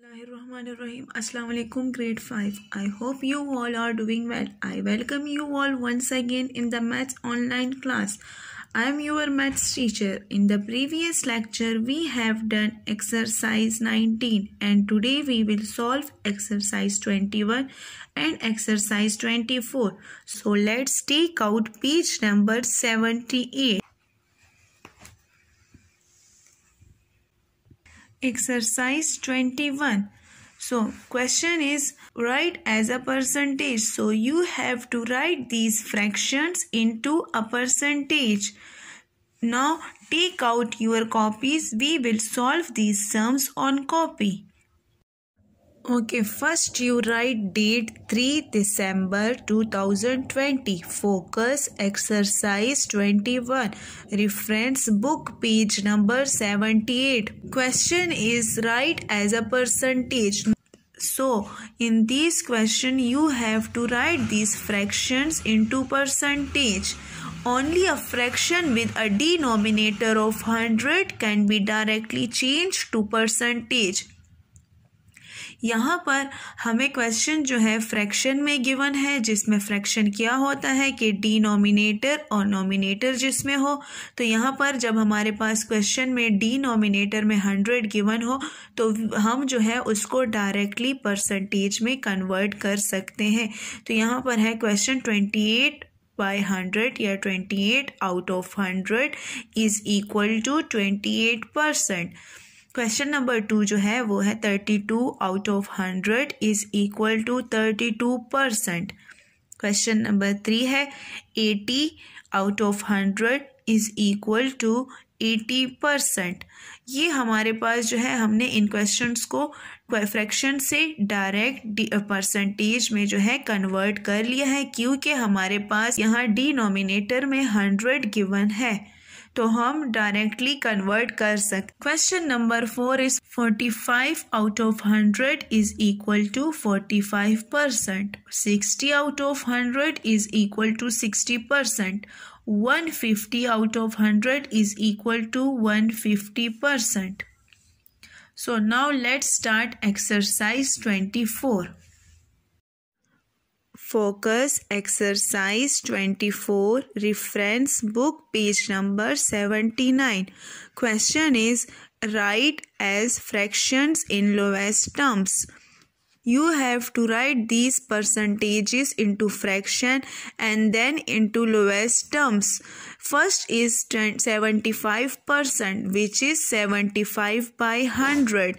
Bismillahirrahmanirrahim. Assalamu alaikum grade 5. I hope you all are doing well. I welcome you all once again in the maths online class. I am your maths teacher. In the previous lecture we have done exercise 19 and today we will solve exercise 21 and exercise 24. So let's take out page number 78. Exercise 21. So question is write as a percentage. So you have to write these fractions into a percentage. Now take out your copies. We will solve these sums on copy. Okay, first you write date 3 December 2020. Focus exercise 21. Reference book page number 78. Question is write as a percentage. So, in this question you have to write these fractions into percentage. Only a fraction with a denominator of 100 can be directly changed to percentage यहाँ पर हमें question जो है fraction में given है जिसमें fraction क्या होता है कि डीनोमिनेटर और नॉमिनेटर जिसमें हो तो यहाँ पर जब हमारे पास क्वेश्चन में नॉमिनेटर में हंड्रेड गिवन हो तो हम जो है उसको डायरेक्टली परसेंटेज में कन्वर्ट कर सकते हैं तो यहाँ पर है question twenty eight by hundred या twenty eight out of hundred is equal to twenty eight percent question number two जो है वो है thirty two out of hundred is equal to thirty two percent question number three है eighty out of hundred is equal to eighty percent ये हमारे पास जो है हमने इन क्वेश्चंस को फ्रैक्शन से डायरेक्ट परसेंटेज में जो है कन्वर्ट कर लिया है क्योंकि हमारे पास यहाँ डिनोमिनेटर में हंड्रेड गिवन है तो हम डायरेक्टली कन्वर्ट कर सकते question number four is forty five out of hundred is equal to forty five percent sixty out of hundred is equal to sixty percent one fifty out of hundred is equal to one fifty percent so now let start exercise twenty four focus exercise 24 reference book page number 79 question is write as fractions in lowest terms you have to write these percentages into fraction and then into lowest terms first is 75% which is 75 by 100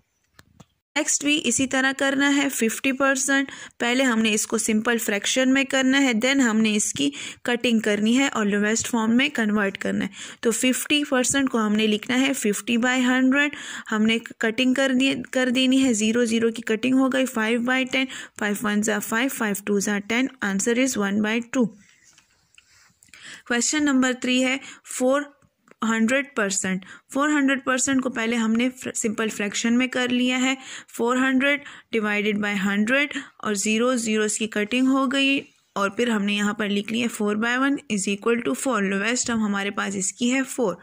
next भी इसी तरह करना है fifty percent पहले हमने इसको simple fraction में करना है देन हमने इसकी कटिंग करनी है और लोवेस्ट फॉर्म में कन्वर्ट करना है तो फिफ्टी परसेंट को हमने लिखना है फिफ्टी बाई हंड्रेड हमने कटिंग कर दिए कर देनी है ज़ीरो ज़ीरो की कटिंग हो गई five by ten five one ज़ा फाइव फाइव टू ज़ा ten answer is one by two question number three है four hundred percent four hundred percent को पहले हमने सिंपल फ्रैक्शन में कर लिया है four hundred divided by hundred और ज़ीरो ज़ीरो इसकी कटिंग हो गई और फिर हमने यहाँ पर लिख लिया four by one is equal to four lowest हम हमारे पास इसकी है फोर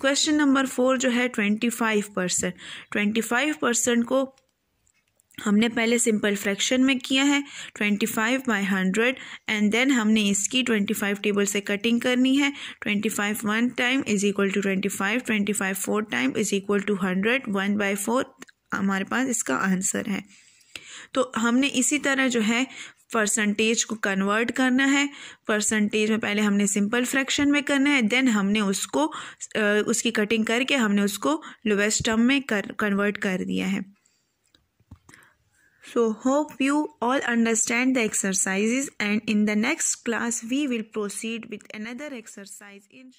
क्वेश्चन नंबर फोर जो है twenty five percent twenty five percent को हमने पहले सिंपल फ्रैक्शन में किया है twenty five by hundred and then हमने इसकी ट्वेंटी फाइव टेबल से कटिंग करनी है twenty five one time is equal to twenty five twenty five four time is equal to hundred one by four हमारे पास इसका आंसर है तो हमने इसी तरह जो है परसेंटेज को कन्वर्ट करना है परसेंटेज में पहले हमने सिंपल फ्रैक्शन में करना है देन हमने उसको उसकी कटिंग करके हमने उसको लोवेस्ट टर्म में कर कन्वर्ट कर दिया है So hope you all understand the exercises and in the next class we will proceed with another exercise in